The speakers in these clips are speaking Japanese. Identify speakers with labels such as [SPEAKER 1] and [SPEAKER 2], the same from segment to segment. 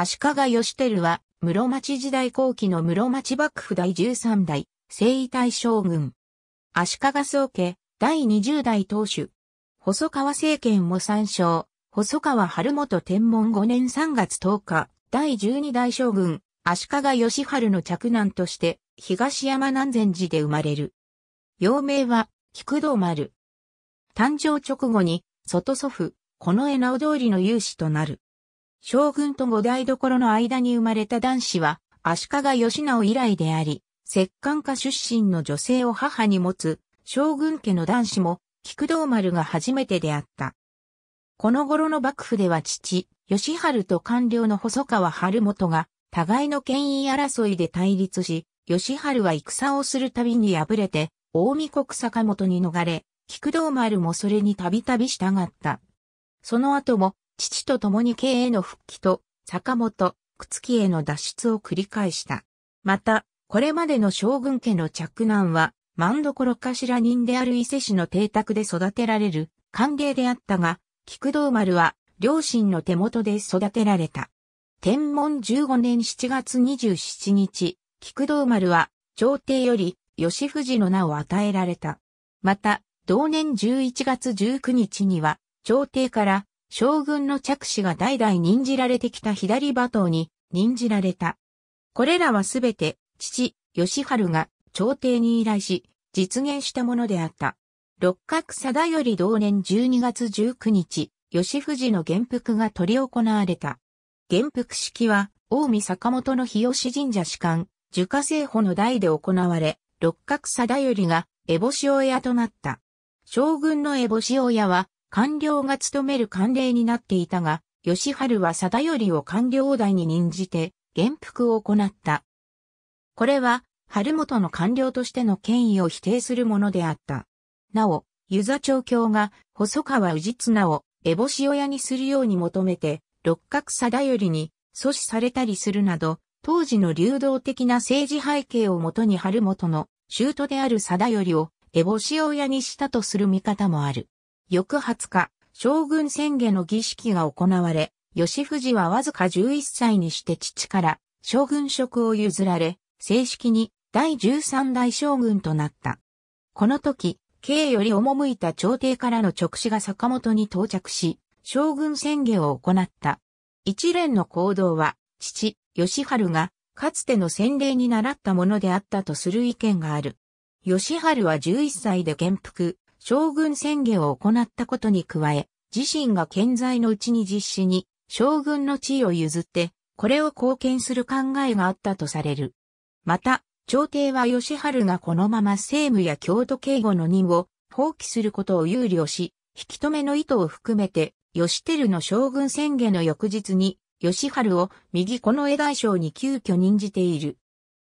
[SPEAKER 1] 足利義輝は、室町時代後期の室町幕府第13代、征夷大将軍。足利宗家、第20代当主。細川政権も参照。細川春元天文5年3月10日、第12代将軍、足利義春の着男として、東山南禅寺で生まれる。幼名は、菊道丸。誕生直後に、外祖父、近衛直通りの勇士となる。将軍と五台所の間に生まれた男子は、足利義直以来であり、摂関家出身の女性を母に持つ、将軍家の男子も、菊道丸が初めてであった。この頃の幕府では父、義春と官僚の細川晴元が、互いの権威争いで対立し、義春は戦をするたびに敗れて、大見国坂本に逃れ、菊道丸もそれにたびたび従った。その後も、父と共に経営の復帰と、坂本、つ木への脱出を繰り返した。また、これまでの将軍家の着難は、万所ら人である伊勢氏の邸宅で育てられる歓迎であったが、菊道丸は両親の手元で育てられた。天文15年7月27日、菊道丸は朝廷より吉藤の名を与えられた。また、同年11月19日には、朝廷から将軍の着手が代々任じられてきた左馬頭に任じられた。これらはすべて父、義春が朝廷に依頼し、実現したものであった。六角貞頼同年12月19日、吉藤の元服が取り行われた。元服式は、近江坂本の日吉神社士官、樹家聖保の代で行われ、六角貞頼が、烏帽子親となった。将軍の烏帽子親は、官僚が務める官令になっていたが、吉春は定頼を官僚代に任じて、元服を行った。これは、春元の官僚としての権威を否定するものであった。なお、湯座長教が、細川氏綱を、烏帽子親にするように求めて、六角定頼に、阻止されたりするなど、当時の流動的な政治背景をもとに春元の、舅である定頼を、烏帽子親にしたとする見方もある。翌20日、将軍宣言の儀式が行われ、吉藤はわずか11歳にして父から将軍職を譲られ、正式に第13代将軍となった。この時、慶より赴いた朝廷からの直使が坂本に到着し、将軍宣言を行った。一連の行動は、父、吉春が、かつての洗礼に習ったものであったとする意見がある。吉春は11歳で元服、将軍宣言を行ったことに加え、自身が健在のうちに実施に将軍の地位を譲って、これを貢献する考えがあったとされる。また、朝廷は吉春がこのまま政務や京都警護の任を放棄することを憂慮し、引き止めの意図を含めて、吉照の将軍宣言の翌日に、吉春を右この江大将に急遽任じている。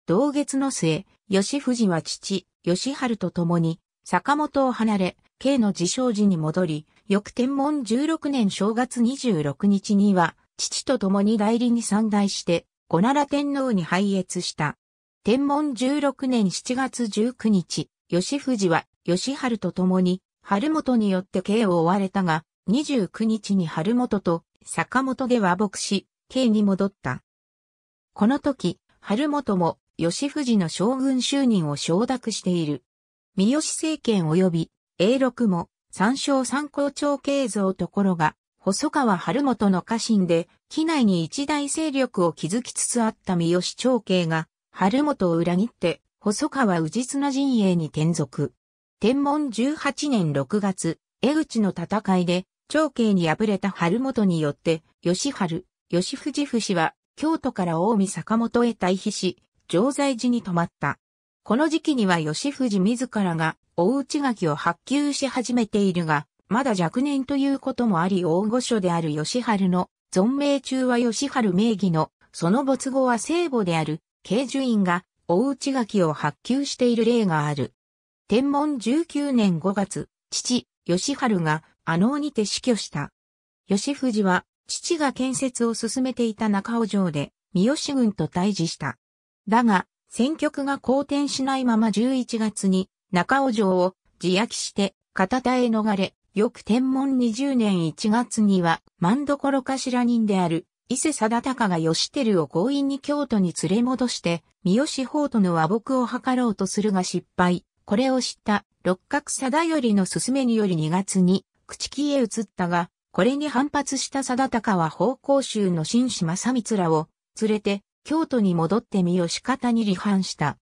[SPEAKER 1] 同月の末、吉藤は父、吉春と共に坂本を離れ、慶の自称時に戻り、翌天文16年正月26日には、父と共に代理に参大して、小奈良天皇に拝謁した。天文16年7月19日、吉藤は、吉春と共に、春元によって慶を追われたが、29日に春元と坂本で和睦し、慶に戻った。この時、春元も吉藤の将軍就任を承諾している。三好政権及び、永禄も、参照参考長慶像ところが、細川春元の家臣で、機内に一大勢力を築きつつあった三好長慶が、春元を裏切って、細川氏綱陣営に転属。天文18年6月、江口の戦いで、長慶に敗れた春元によって、吉春、吉藤伏は、京都から近江坂本へ退避し、常在寺に泊まった。この時期には吉藤自らが大内垣を発給し始めているが、まだ若年ということもあり大御所である吉春の存命中は吉春名義のその没後は聖母である慶樹院が大内垣を発給している例がある。天文19年5月、父、吉春が、阿能にて死去した。吉藤は、父が建設を進めていた中尾城で、三好軍と対峙した。だが、戦局が好転しないまま11月に中尾城を自焼きして片田へ逃れ、翌天文20年1月には万所頭人である伊勢貞高が義輝を強引に京都に連れ戻して、三好法との和睦を図ろうとするが失敗。これを知った六角貞頼の勧めにより2月に、朽木へ移ったが、これに反発した貞高は方公州の新島正光らを連れて、京都に戻って身を仕方に離反した。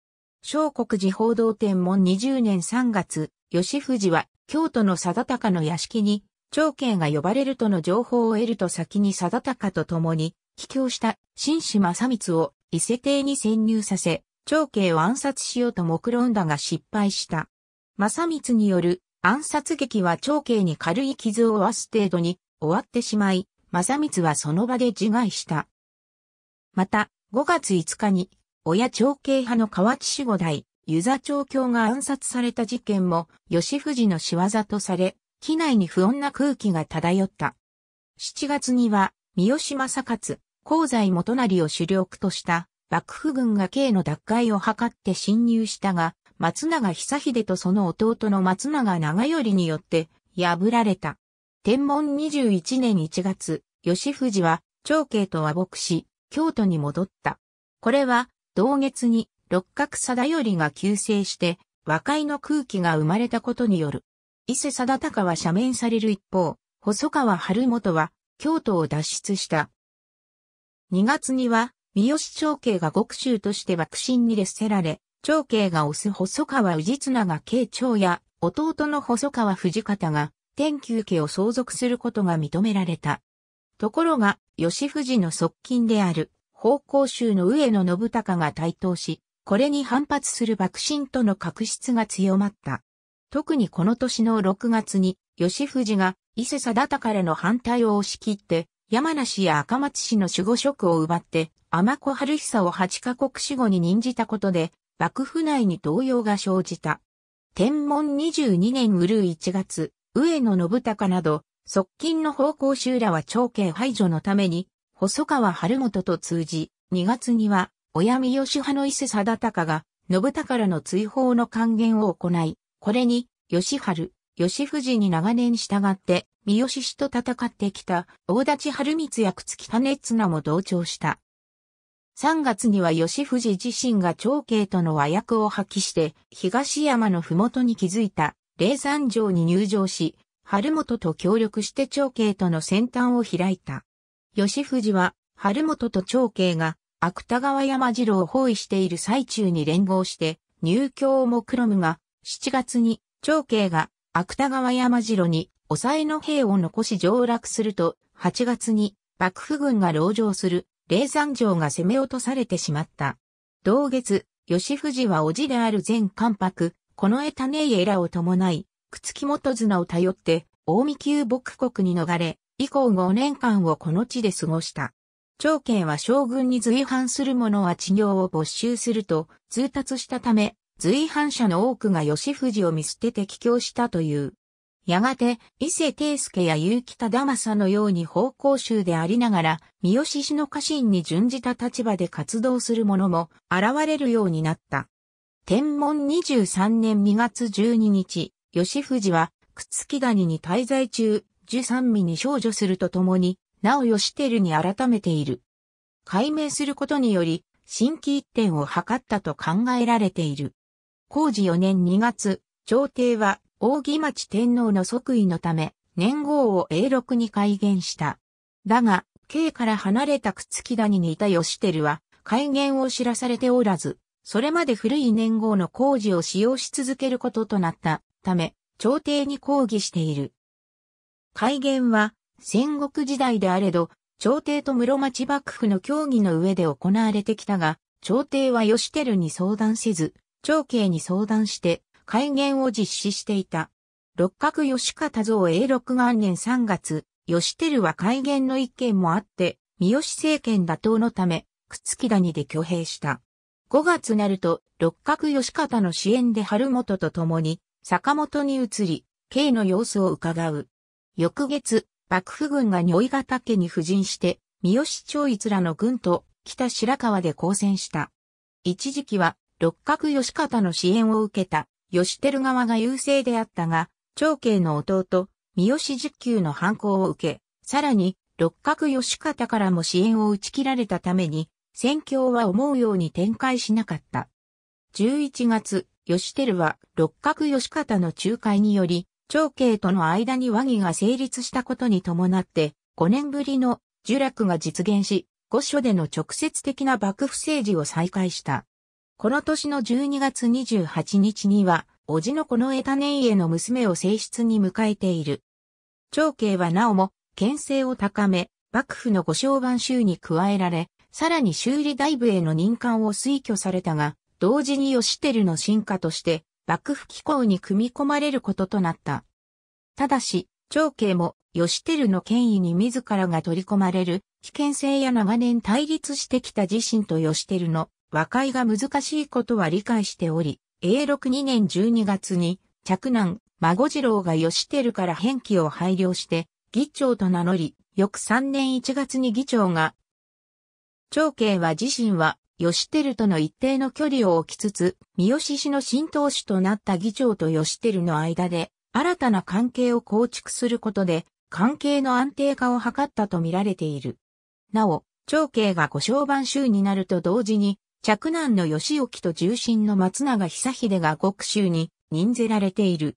[SPEAKER 1] 小国寺報道天文20年3月、吉藤は京都の定高の屋敷に長兄が呼ばれるとの情報を得ると先に定高と共に帰郷した新志正光を伊勢邸に潜入させ、長兄を暗殺しようと目論んだが失敗した。正光による暗殺劇は長兄に軽い傷を負わす程度に終わってしまい、正光はその場で自害した。また、5月5日に、親長兄派の河内守護代、湯座長教が暗殺された事件も、吉藤の仕業とされ、機内に不穏な空気が漂った。7月には、三好正勝、香西元成を主力とした、幕府軍が刑の奪回を図って侵入したが、松永久秀とその弟の松永長頼によって破られた。天文21年1月、吉藤は長兄と和睦し、京都に戻った。これは、同月に六角貞頼が急逝して、和解の空気が生まれたことによる。伊勢貞隆は赦免される一方、細川晴元は京都を脱出した。2月には、三好長慶が極州として幕臣に列せられ、長慶が推す細川氏綱が慶長や、弟の細川藤方が、天宮家を相続することが認められた。ところが、吉藤の側近である、方向州の上野信孝が台頭し、これに反発する幕臣との確執が強まった。特にこの年の6月に、吉藤が伊勢貞からの反対を押し切って、山梨や赤松市の守護職を奪って、天子春久を八カ国守護に任じたことで、幕府内に動揺が生じた。天文22年うるう1月、上野信孝など、側近の方向集らは長兄排除のために、細川晴元と通じ、2月には、親見義派の伊勢貞隆が、信孝らの追放の還元を行い、これに、義春、義藤に長年従って、三好氏と戦ってきた、大立春光や朽き。種綱も同調した。3月には義藤自身が長慶との和訳を破棄して、東山の麓に築いた、霊山城に入城し、春元と協力して長慶との先端を開いた。吉藤は、春元と長慶が、芥川山次郎を包囲している最中に連合して、入京を目論むが、7月に、長慶が、芥川山次郎に、抑えの兵を残し上落すると、8月に、幕府軍が籠城する、霊山城が攻め落とされてしまった。同月、吉藤は叔父である前関白、この江種家らを伴い、月本綱を頼って、大見旧牧国に逃れ、以降5年間をこの地で過ごした。長剣は将軍に随伴する者は治療を没収すると通達したため、随伴者の多くが吉藤を見捨てて帰郷したという。やがて、伊勢帝介や結城忠政のように奉公衆でありながら、三好氏の家臣に準じた立場で活動する者も現れるようになった。天文23年2月12日、吉藤は、つ木谷に滞在中、樹三味に少女するとともに、なお吉輝に改めている。解明することにより、新規一点を図ったと考えられている。工事4年2月、朝廷は、扇町天皇の即位のため、年号を永禄に改元した。だが、京から離れたつ木谷にいた吉輝は、改元を知らされておらず、それまで古い年号の工事を使用し続けることとなった。ため、朝廷に抗議している。改元は、戦国時代であれど、朝廷と室町幕府の協議の上で行われてきたが、朝廷は義輝に相談せず、長慶に相談して、改元を実施していた。六角義方像永禄元年3月、義輝は改元の一件もあって、三好政権打倒のため、つ木谷で挙兵した。5月なると、六角義方の支援で春元と共に、坂本に移り、K の様子を伺う。翌月、幕府軍が如意ヶ岳に布陣して、三好長一らの軍と北白川で交戦した。一時期は、六角義方の支援を受けた、義輝側が優勢であったが、長慶の弟、三好実給の反抗を受け、さらに、六角義方からも支援を打ち切られたために、戦況は思うように展開しなかった。11月、義輝は六角義方の仲介により、長兄との間に和議が成立したことに伴って、5年ぶりの呪落が実現し、御所での直接的な幕府政治を再開した。この年の12月28日には、叔父の子の枝年への娘を正室に迎えている。長兄はなおも、牽制を高め、幕府の御商番衆に加えられ、さらに修理大部への任官を推挙されたが、同時にテ輝の進化として、幕府機構に組み込まれることとなった。ただし、長慶もテ輝の権威に自らが取り込まれる、危険性や長年対立してきた自身とテ輝の和解が難しいことは理解しており、永禄2年12月に、嫡男、孫次郎がテ輝から返記を配慮して、議長と名乗り、翌3年1月に議長が、長慶は自身は義輝との一定の距離を置きつつ、三好氏の新党首となった議長と義輝の間で、新たな関係を構築することで、関係の安定化を図ったとみられている。なお、長慶が五章番州になると同時に、嫡男の義興と重臣の松永久秀が国衆に任ぜられている。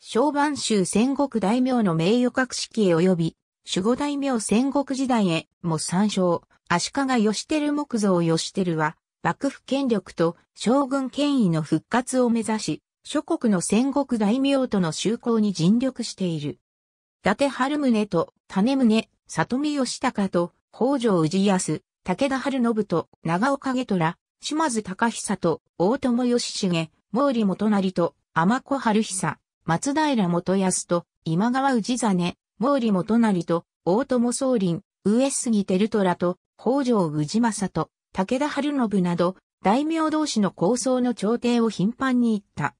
[SPEAKER 1] 小番州戦国大名の名誉格式へ及び、守護大名戦国時代へも参照。足利義輝木造義輝は、幕府権力と将軍権威の復活を目指し、諸国の戦国大名との修行に尽力している。伊達春宗と種宗、里見義高と北条氏康、武田春信と長岡家虎、島津隆久と大友義重、毛利元成と天子春久、松平元康と今川氏真、毛利元成と大友宗麟、上杉照虎と北条氏政と武田春信など、大名同士の構想の調停を頻繁に行った。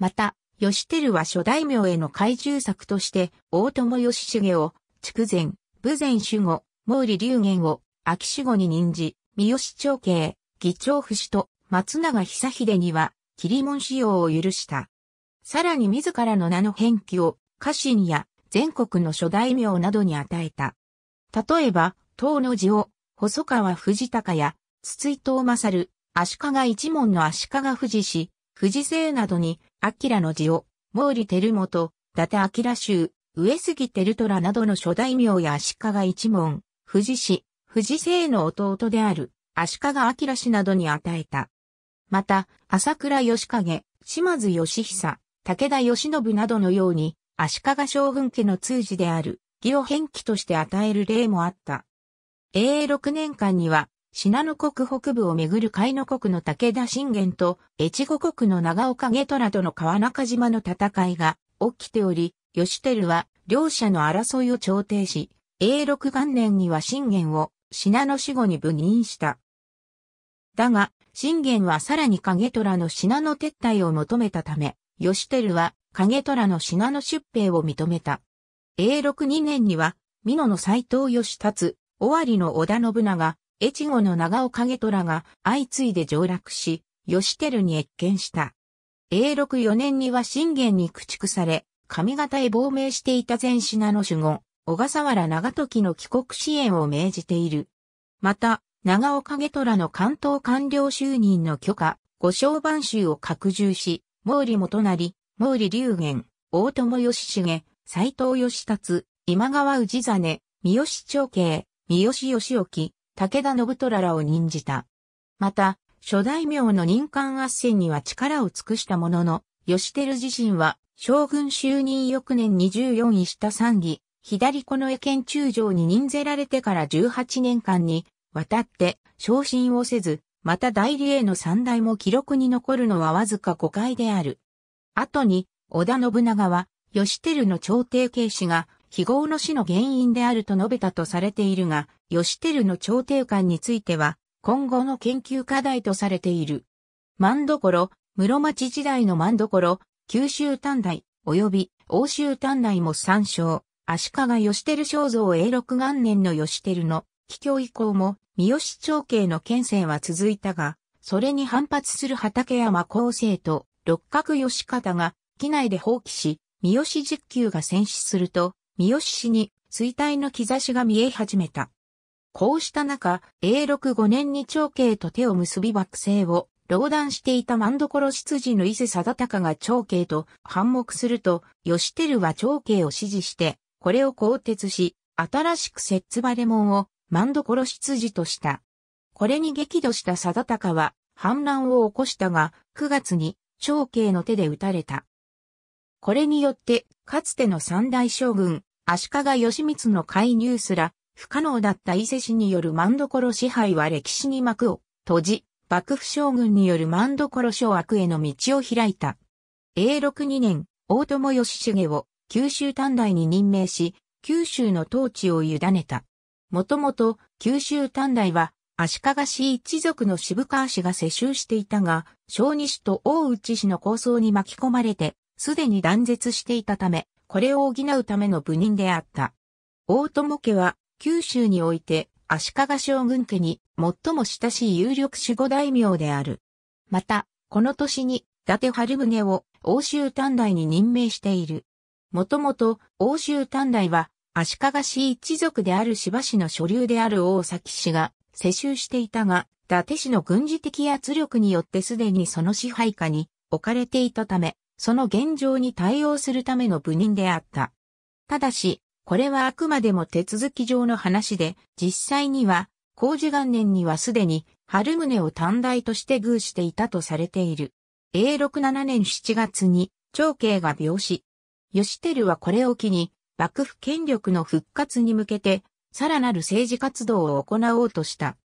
[SPEAKER 1] また、義輝は諸大名への懐柔策として、大友義重を、筑前、武前守護、毛利隆元を、秋守護に任じ、三好長慶、議長不死と松永久秀には、霧門使用を許した。さらに自らの名の返記を、家臣や全国の諸大名などに与えた。例えば、唐の字を細川藤隆や、筒井藤勝、足利一門の足利藤氏、藤勢などに、明の字を、毛利輝元、伊達明州、上杉輝虎などの諸大名や足利一門、藤氏、藤勢の弟である、足利明氏などに与えた。また、朝倉義景、島津義久、武田義信などのように、足利将軍家の通詞である、義を返記として与える例もあった。永6年間には、信濃国北部をめぐる海の国の武田信玄と、越後国の長岡下虎との川中島の戦いが起きており、義輝は両者の争いを調停し、永6元年には信玄を信濃守護に部任した。だが、信玄はさらに影虎の信濃撤退を求めたため、義輝は影虎の信濃出兵を認めた。永6 2年には、美濃の斎藤義達、尾張の織田信長、越後の長尾景虎が相次いで上洛し、義輝に越見した。永禄4年には信玄に駆逐され、上方へ亡命していた前品の守護、小笠原長時の帰国支援を命じている。また、長尾景虎の関東官僚就任の許可、五章番衆を拡充し、毛利元成、毛利龍玄、大友義重、斎藤義達、今川氏真、三好長慶、三好義興、武田信虎らを任じた。また、諸大名の任官圧戦には力を尽くしたものの、義輝自身は、将軍就任翌年24位下参議、左この江県中将に任ぜられてから18年間に、渡って昇進をせず、また代理への三代も記録に残るのはわずか5回である。後に、織田信長は、義輝の朝廷警視が非業の死の原因であると述べたとされているが、義輝の朝廷官については、今後の研究課題とされている。万所、室町時代の万所、九州短大、及び欧州短大も参照。足利義輝肖像永禄元年の義輝の帰郷以降も三好長慶の県政は続いたが、それに反発する畠山高生と六角義方が機内で放棄し、三好実給が戦死すると、三好市に衰退の兆しが見え始めた。こうした中、永禄5年に長兄と手を結び幕政を老断していた万所執事の伊勢貞隆が長兄と反目すると、義輝は長兄を支持して、これを更迭し、新しく摂津バレ門を万所執事とした。これに激怒した貞隆は反乱を起こしたが、9月に長兄の手で撃たれた。これによってかつての三大将軍、足利義満の介入すら、不可能だった伊勢氏による万所支配は歴史に幕を閉じ、幕府将軍による万所諸悪への道を開いた。永禄2年、大友義重を九州短大に任命し、九州の統治を委ねた。もともと九州短大は足利氏一族の渋川氏が世襲していたが、小西と大内氏の構想に巻き込まれてすでに断絶していたため、これを補うための部人であった。大友家は、九州において、足利将軍家に最も親しい有力守護大名である。また、この年に、伊達春宗を欧州短大に任命している。もともと、欧州短大は、足利氏一族である芝氏の所流である大崎氏が世襲していたが、伊達氏の軍事的圧力によってすでにその支配下に置かれていたため、その現状に対応するための部人であった。ただし、これはあくまでも手続き上の話で、実際には、工事元年にはすでに、春宗を短大として偶していたとされている。A67 年7月に、長慶が病死。義輝はこれを機に、幕府権力の復活に向けて、さらなる政治活動を行おうとした。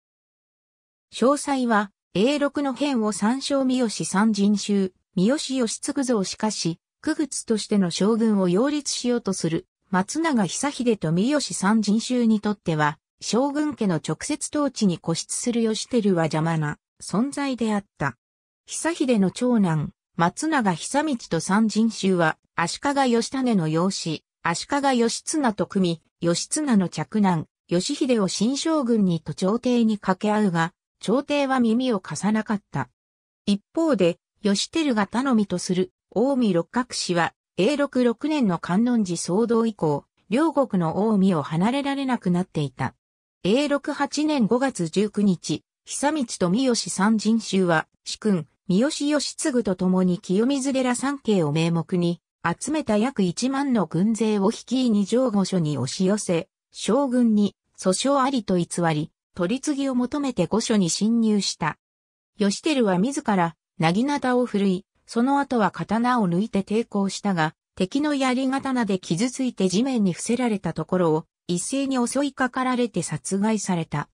[SPEAKER 1] 詳細は、A6 の編を参照三好三人集、三好義継像しかし、九月としての将軍を擁立しようとする、松永久秀と三好三人衆にとっては、将軍家の直接統治に固執する義輝は邪魔な存在であった。久秀の長男、松永久道と三人衆は、足利義種の養子、足利義綱と組み、義綱の嫡男、義秀を新将軍にと朝廷に掛け合うが、朝廷は耳を貸さなかった。一方で、義輝が頼みとする、近江六角氏は、永禄6年の観音寺騒動以降、両国の近江を離れられなくなっていた。永禄8年5月19日、久光と三好三人衆は、主君、三好義継と共に清水寺三景を名目に、集めた約1万の軍勢を率いに上御所に押し寄せ、将軍に訴訟ありと偽り、取り次ぎを求めて御所に侵入した。義輝は自らなぎなたを振るい、その後は刀を抜いて抵抗したが、敵の槍刀で傷ついて地面に伏せられたところを、一斉に襲いかかられて殺害された。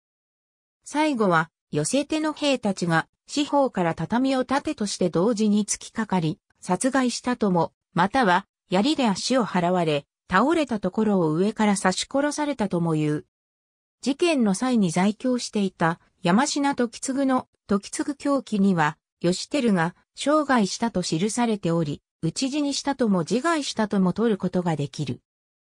[SPEAKER 1] 最後は、寄せ手の兵たちが、四方から畳を盾として同時に突きかかり、殺害したとも、または、槍で足を払われ、倒れたところを上から刺し殺されたとも言う。事件の際に在京していた山品時継の時継狂気には義輝が生涯したと記されており、討ち死にしたとも自害したとも取ることができる。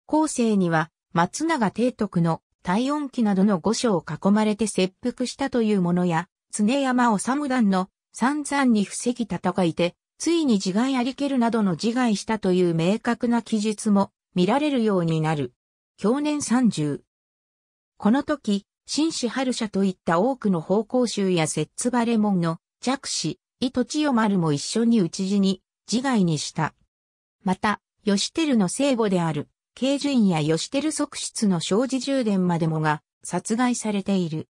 [SPEAKER 1] 後世には、松永帝徳の体温記などの御所を囲まれて切腹したというものや、常山治段の散々に防ぎ戦いて、ついに自害ありけるなどの自害したという明確な記述も見られるようになる。去年30。この時、紳士春社といった多くの方向集や摂津バレモンの弱視、伊都千代丸も一緒に討ち死に、自害にした。また、義照の聖母である、慶順や義照側室の生司充伝までもが、殺害されている。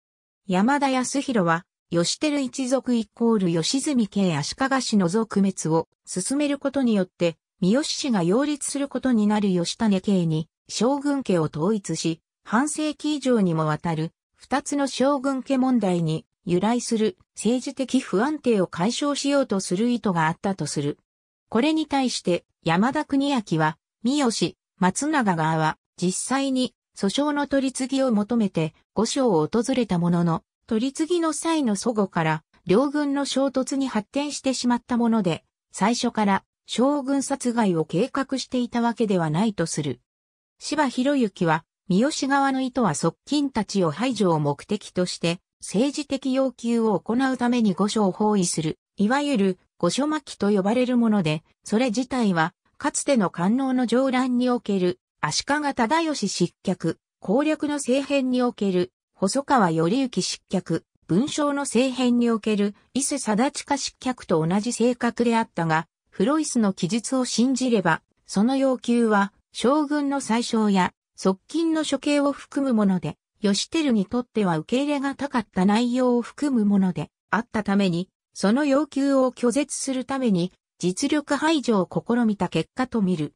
[SPEAKER 1] 山田康弘は、義照一族イコール吉住慶足利氏の族滅を進めることによって、三好氏が擁立することになる吉種慶に、将軍家を統一し、半世紀以上にもわたる、二つの将軍家問題に由来する政治的不安定を解消しようとする意図があったとする。これに対して山田邦明は、三好、松永側は実際に訴訟の取り次ぎを求めて五章を訪れたものの、取り次ぎの際の祖母から両軍の衝突に発展してしまったもので、最初から将軍殺害を計画していたわけではないとする。柴博之は、三好側の意図は側近たちを排除を目的として、政治的要求を行うために御所を包囲する、いわゆる御所巻きと呼ばれるもので、それ自体は、かつての官能の上乱における、足利忠義失脚、攻略の政変における、細川頼之失脚、文章の政変における伊勢貞親失脚と同じ性格であったが、フロイスの記述を信じれば、その要求は、将軍の宰相や、側近の処刑を含むもので、義輝にとっては受け入れがたかった内容を含むものであったために、その要求を拒絶するために、実力排除を試みた結果と見る。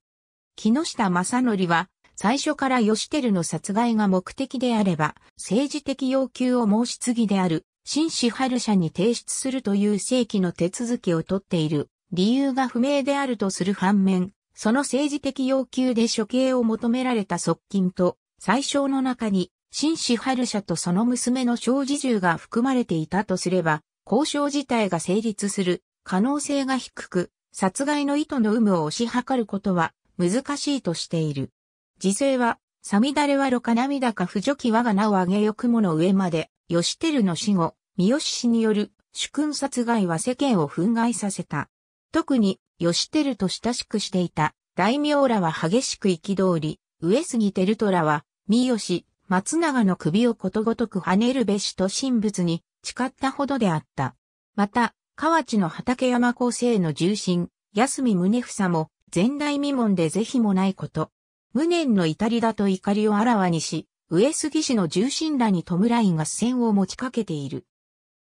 [SPEAKER 1] 木下正則は、最初から義輝の殺害が目的であれば、政治的要求を申し継ぎである、新支配者に提出するという正規の手続きを取っている、理由が不明であるとする反面、その政治的要求で処刑を求められた側近と、最小の中に新支配者とその娘の小児銃が含まれていたとすれば、交渉自体が成立する可能性が低く、殺害の意図の有無を推し量ることは難しいとしている。時勢は、さみだれはろか涙か不助き我が名をあげよくもの上まで、吉輝の死後、三好氏による主君殺害は世間を憤慨させた。特に、吉輝と親しくしていた大名らは激しく憤り、上杉照虎は、三好、松永の首をことごとく跳ねるべしと神仏に誓ったほどであった。また、河内の畠山高生の重臣、安見宗房も、前代未聞で是非もないこと。無念の至りだと怒りをあらわにし、上杉氏の重臣らに弔い合戦を持ちかけている。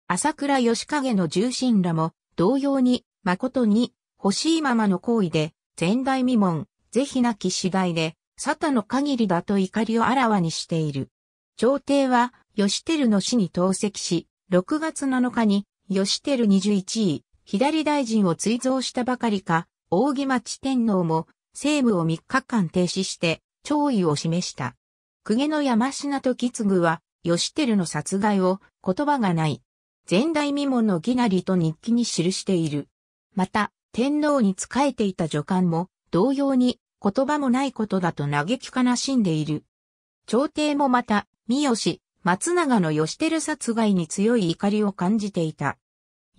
[SPEAKER 1] 朝倉義景の重臣らも、同様に、誠に、欲しいままの行為で、前代未聞、是非なき次第で、沙汰の限りだと怒りをあらわにしている。朝廷は、義照の死に投石し、6月7日に、吉照21位、左大臣を追贈したばかりか、扇町天皇も、政務を3日間停止して、弔意を示した。公家の山品時次は、義照の殺害を、言葉がない。前代未聞の義なりと日記に記している。また、天皇に仕えていた助官も、同様に言葉もないことだと嘆き悲しんでいる。朝廷もまた、三好、松永の吉照殺害に強い怒りを感じていた。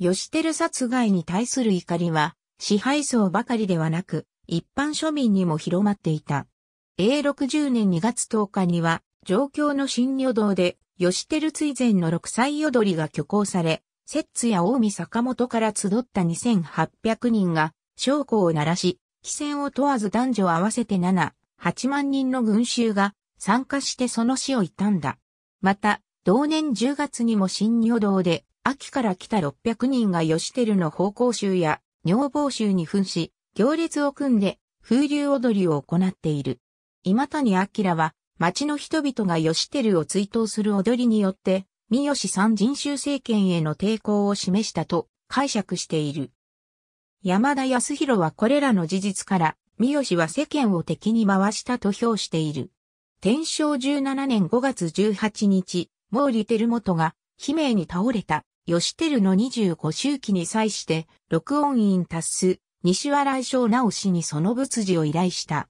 [SPEAKER 1] 吉照殺害に対する怒りは、支配層ばかりではなく、一般庶民にも広まっていた。永60年2月10日には、上京の新女堂で、吉照追善の六歳踊りが挙行され、摂津や近江坂本から集った2800人が、将校を鳴らし、規制を問わず男女合わせて7、8万人の群衆が参加してその死を悼んだ。また、同年10月にも新女堂で、秋から来た600人が吉ルの奉公衆や女房衆に扮し、行列を組んで風流踊りを行っている。今谷明は、町の人々が吉ルを追悼する踊りによって、三好三人衆政権への抵抗を示したと解釈している。山田康弘はこれらの事実から、三好は世間を敵に回したと評している。天正17年5月18日、毛利輝元が、悲鳴に倒れた、吉輝の25周期に際して、録音員達す、西原い省直氏にその仏事を依頼した。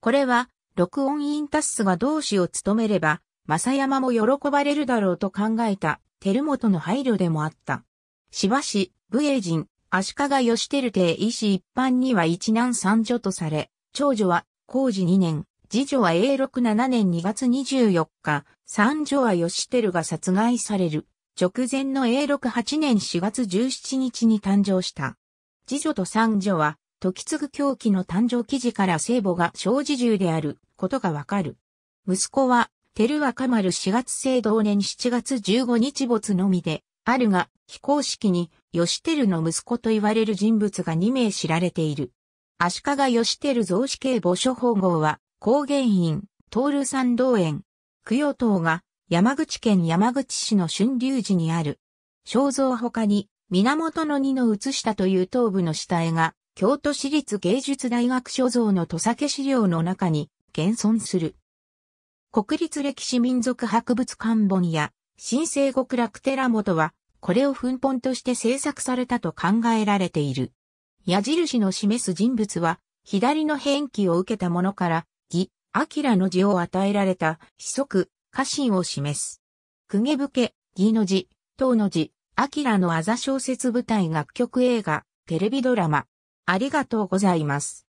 [SPEAKER 1] これは、録音員達すが同志を務めれば、正山も喜ばれるだろうと考えた、輝元の配慮でもあった。しばし、武衛人、足利義輝帝医師一般には一男三女とされ、長女は工事2年、次女は永禄7年2月24日、三女は義輝が殺害される。直前の永禄8年4月17日に誕生した。次女と三女は、時継狂気の誕生記事から聖母が小児獣であることがわかる。息子は、照若丸4月生同年7月15日没のみで、あるが、非公式に義輝の息子と言われる人物が2名知られている。足利義輝造子系墓所法号は、高原院、東流山道園、供養塔が山口県山口市の春龍寺にある。肖像は他に、源の二の写したという頭部の下絵が、京都市立芸術大学所蔵の土佐家資料の中に現存する。国立歴史民族博物館本や、新生極楽寺本は、これを奮本として制作されたと考えられている。矢印の示す人物は、左の変記を受けたものから、義、明の字を与えられた、子息、家臣を示す。くげぶけ、義の字、唐の字、明のあざ小説舞台楽曲映画、テレビドラマ。ありがとうございます。